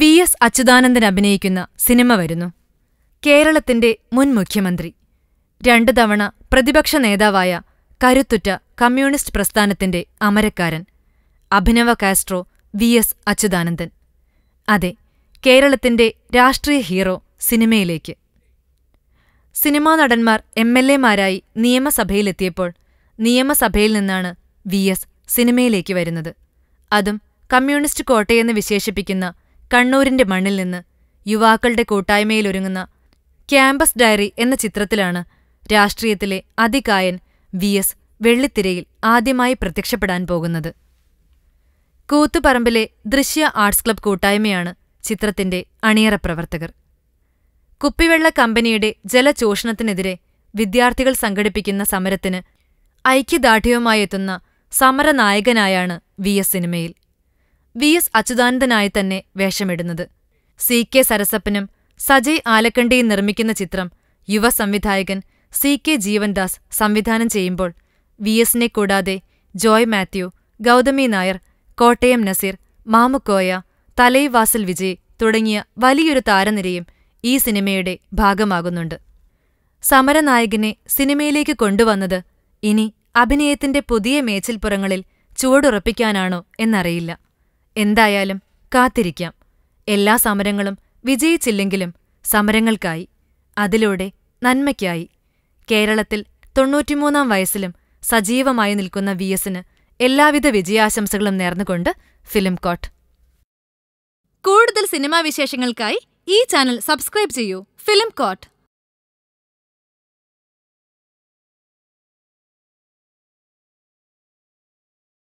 V S Achuthanandan അഭിനയിക്കുന്ന cinema വരുന്നു കേരളത്തിന്റെ മുൻ മുഖ്യമന്ത്രി രണ്ടു തവണ പ്രതിപക്ഷ നേതാവായ കരുത്തുറ്റ കമ്മ്യൂണിസ്റ്റ് പ്രസ്ഥാനത്തിന്റെ അമരക്കാരൻ അഭിനവ കാസ്ട്രോ വി എസ് അച്യുതാനന്ദൻ അതെ കേരളത്തിന്റെ രാഷ്ട്രീയ ഹീറോ സിനിമയിലേക്ക് സിനിമാ നടന്മാർ എം എൽ എമാരായി നിയമസഭയിലെത്തിയപ്പോൾ നിയമസഭയിൽ നിന്നാണ് വി എസ് സിനിമയിലേക്ക് വരുന്നത് അതും കമ്മ്യൂണിസ്റ്റ് കോട്ടയെന്ന് വിശേഷിപ്പിക്കുന്ന കണ്ണൂരിന്റെ മണ്ണിൽ നിന്ന് യുവാക്കളുടെ കൂട്ടായ്മയിലൊരുങ്ങുന്ന ക്യാമ്പസ് ഡയറി എന്ന ചിത്രത്തിലാണ് രാഷ്ട്രീയത്തിലെ അതികായൻ വി എസ് വെള്ളിത്തിരയിൽ ആദ്യമായി പ്രത്യക്ഷപ്പെടാൻ പോകുന്നത് കൂത്തുപറമ്പിലെ ദൃശ്യ ആർട്സ് ക്ലബ് കൂട്ടായ്മയാണ് ചിത്രത്തിന്റെ അണിയറ പ്രവർത്തകർ കുപ്പിവെള്ള കമ്പനിയുടെ ജലചൂഷണത്തിനെതിരെ വിദ്യാർത്ഥികൾ സംഘടിപ്പിക്കുന്ന സമരത്തിന് ഐക്യദാർഢ്യവുമായെത്തുന്ന സമരനായകനായാണ് വി എസ് സിനിമയിൽ വി എസ് അച്യുതാനന്ദനായി തന്നെ വേഷമിടുന്നത് സി കെ സരസപ്പനും സജയ് ആലക്കണ്ടിയും നിർമ്മിക്കുന്ന ചിത്രം യുവ സംവിധായകൻ സി കെ ജീവൻദാസ് സംവിധാനം ചെയ്യുമ്പോൾ വി എസിനെ കൂടാതെ ജോയ് മാത്യു ഗൗതമി നായർ കോട്ടയം നസീർ മാമുക്കോയ തലൈവാസൽ വിജയ് തുടങ്ങിയ വലിയൊരു താരനിരയും ഈ സിനിമയുടെ ഭാഗമാകുന്നുണ്ട് സമരനായകനെ സിനിമയിലേക്ക് കൊണ്ടുവന്നത് ഇനി അഭിനയത്തിന്റെ പുതിയ മേച്ചിൽപ്പുറങ്ങളിൽ ചുവടുറപ്പിക്കാനാണോ എന്നറിയില്ല എന്തായാലും കാത്തിരിക്കാം എല്ലാ സമരങ്ങളും വിജയിച്ചില്ലെങ്കിലും സമരങ്ങൾക്കായി അതിലൂടെ നന്മയ്ക്കായി കേരളത്തിൽ തൊണ്ണൂറ്റിമൂന്നാം വയസ്സിലും സജീവമായി നിൽക്കുന്ന വി എസിന് എല്ലാവിധ വിജയാശംസകളും നേർന്നുകൊണ്ട് ഫിലിം കോട്ട് കൂടുതൽ സിനിമാ വിശേഷങ്ങൾക്കായി ഈ ചാനൽ സബ്സ്ക്രൈബ് ചെയ്യൂ ഫിലിം കോട്ട്